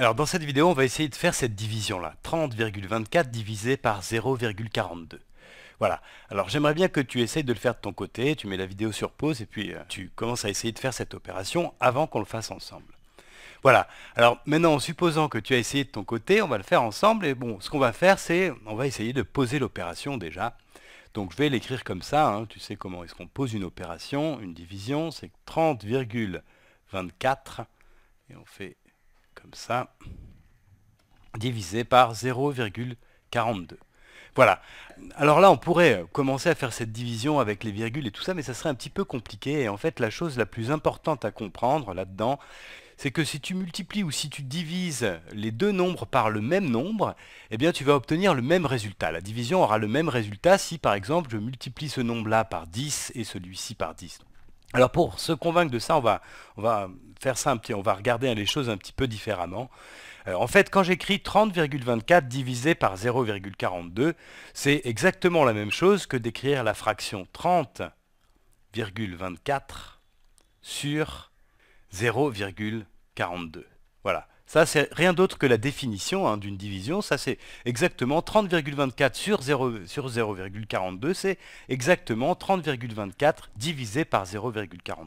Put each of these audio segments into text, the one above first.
Alors dans cette vidéo, on va essayer de faire cette division-là. 30,24 divisé par 0,42. Voilà. Alors j'aimerais bien que tu essayes de le faire de ton côté, tu mets la vidéo sur pause et puis euh, tu commences à essayer de faire cette opération avant qu'on le fasse ensemble. Voilà. Alors maintenant, en supposant que tu as essayé de ton côté, on va le faire ensemble. Et bon, ce qu'on va faire, c'est on va essayer de poser l'opération déjà. Donc je vais l'écrire comme ça. Hein. Tu sais comment est-ce qu'on pose une opération, une division. C'est 30,24. Et on fait comme ça, divisé par 0,42. Voilà. Alors là, on pourrait euh, commencer à faire cette division avec les virgules et tout ça, mais ça serait un petit peu compliqué. Et en fait, la chose la plus importante à comprendre là-dedans, c'est que si tu multiplies ou si tu divises les deux nombres par le même nombre, eh bien tu vas obtenir le même résultat. La division aura le même résultat si par exemple je multiplie ce nombre-là par 10 et celui-ci par 10. Alors pour se convaincre de ça, on va, on va faire ça un petit, on va regarder les choses un petit peu différemment. Euh, en fait, quand j'écris 30,24 divisé par 0,42, c'est exactement la même chose que d'écrire la fraction 30,24 sur 0,42. Voilà. Ça, c'est rien d'autre que la définition hein, d'une division. Ça, c'est exactement 30,24 sur 0,42. c'est exactement 30,24 divisé par 0,42.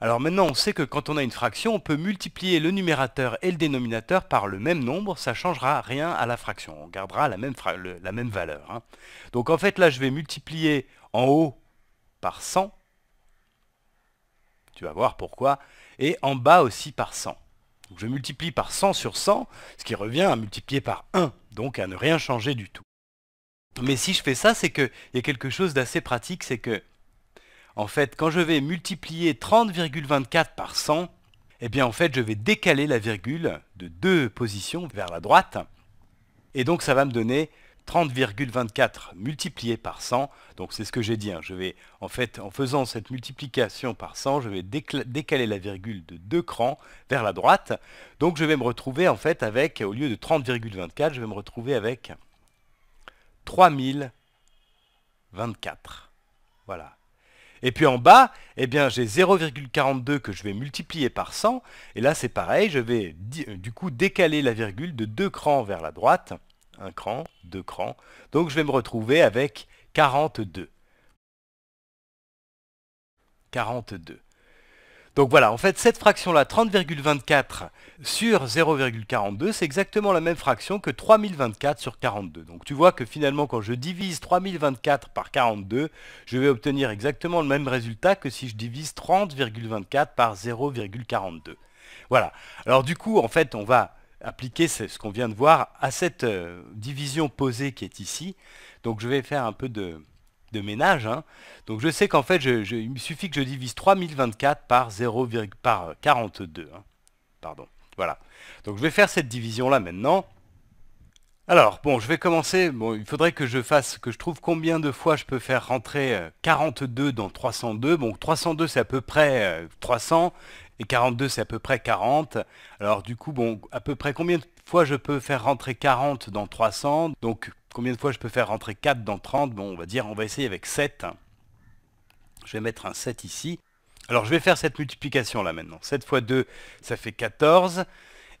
Alors maintenant, on sait que quand on a une fraction, on peut multiplier le numérateur et le dénominateur par le même nombre, ça ne changera rien à la fraction, on gardera la même, valeur. Hein. Donc en fait, là, je vais multiplier en haut par 100, tu vas voir pourquoi, et en bas aussi par 100 je multiplie par 100 sur 100, ce qui revient à multiplier par 1, donc à ne rien changer du tout. Mais si je fais ça, c'est qu'il y a quelque chose d'assez pratique, c'est que, en fait, quand je vais multiplier 30,24 par 100, eh bien en fait, je vais décaler la virgule de deux positions vers la droite, et donc ça va me donner 30,24 multiplié par 100, donc c'est ce que j'ai dit, hein. je vais en fait en faisant cette multiplication par 100, je vais décaler la virgule de 2 crans vers la droite, donc je vais me retrouver en fait avec, au lieu de 30,24, je vais me retrouver avec 3024. Voilà. Et puis en bas, eh bien j'ai 0,42 que je vais multiplier par 100, et là c'est pareil, je vais du coup décaler la virgule de 2 crans vers la droite, un cran, deux crans. Donc je vais me retrouver avec 42. 42. Donc voilà, en fait, cette fraction-là, 30,24 sur 0,42, c'est exactement la même fraction que 3024 sur 42. Donc tu vois que finalement, quand je divise 3024 par 42, je vais obtenir exactement le même résultat que si je divise 30,24 par 0,42. Voilà. Alors du coup, en fait, on va appliquer ce, ce qu'on vient de voir à cette euh, division posée qui est ici. Donc je vais faire un peu de, ménage. Hein. Donc je sais qu'en fait, il me suffit que je divise 3024 par, 0, par 42. Euh, hein. Pardon. Voilà. Donc je vais faire cette division-là maintenant. Alors, bon, je vais commencer. Bon, il faudrait que je fasse, que je trouve combien de fois je peux faire rentrer 42 euh, dans 302. Bon, 302, c'est à peu près 300 et 42 c'est à peu près 40. Alors du coup, bon, à peu près combien de fois je peux faire rentrer 40 dans 300 Donc combien de fois je peux faire rentrer 4 dans 30 Bon, on va dire, on va essayer avec 7. Je vais mettre un 7 ici. Alors je vais faire cette multiplication là maintenant. 7 x 2, ça fait 14.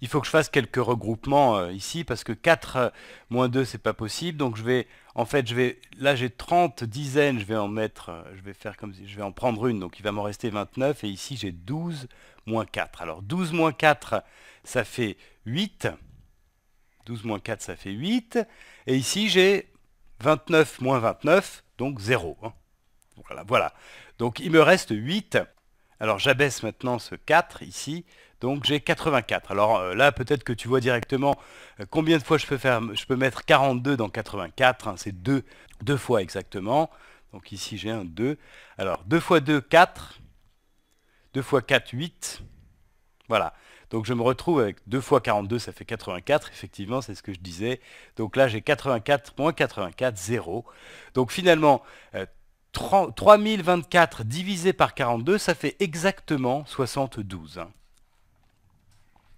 il faut que je fasse quelques regroupements euh, ici parce que 4 euh, moins 2 c'est pas possible. Donc je vais en fait je vais là j'ai 30 dizaines, je vais en mettre euh, je vais faire comme je vais en prendre une donc il va m'en rester 29 et ici j'ai 12 moins 4. Alors 12 moins 4 ça fait 8. 12 moins 4 ça fait 8 et ici j'ai 29 moins 29 donc 0. Hein. voilà. Donc il me reste 8. Alors j'abaisse maintenant ce 4 ici donc j'ai 84. Alors euh, là, peut-être que tu vois directement euh, combien de fois je peux, faire, je peux mettre 42 dans 84. Hein, c'est 2, fois exactement. Donc ici, j'ai un 2. Alors 2 fois 2, 4. 2 fois 4, 8. Voilà. Donc je me retrouve avec 2 fois 42, ça fait 84, effectivement, c'est ce que je disais. Donc là, j'ai 84 moins 84, 0. Donc finalement, 3024 euh, divisé par 42, ça fait exactement 72.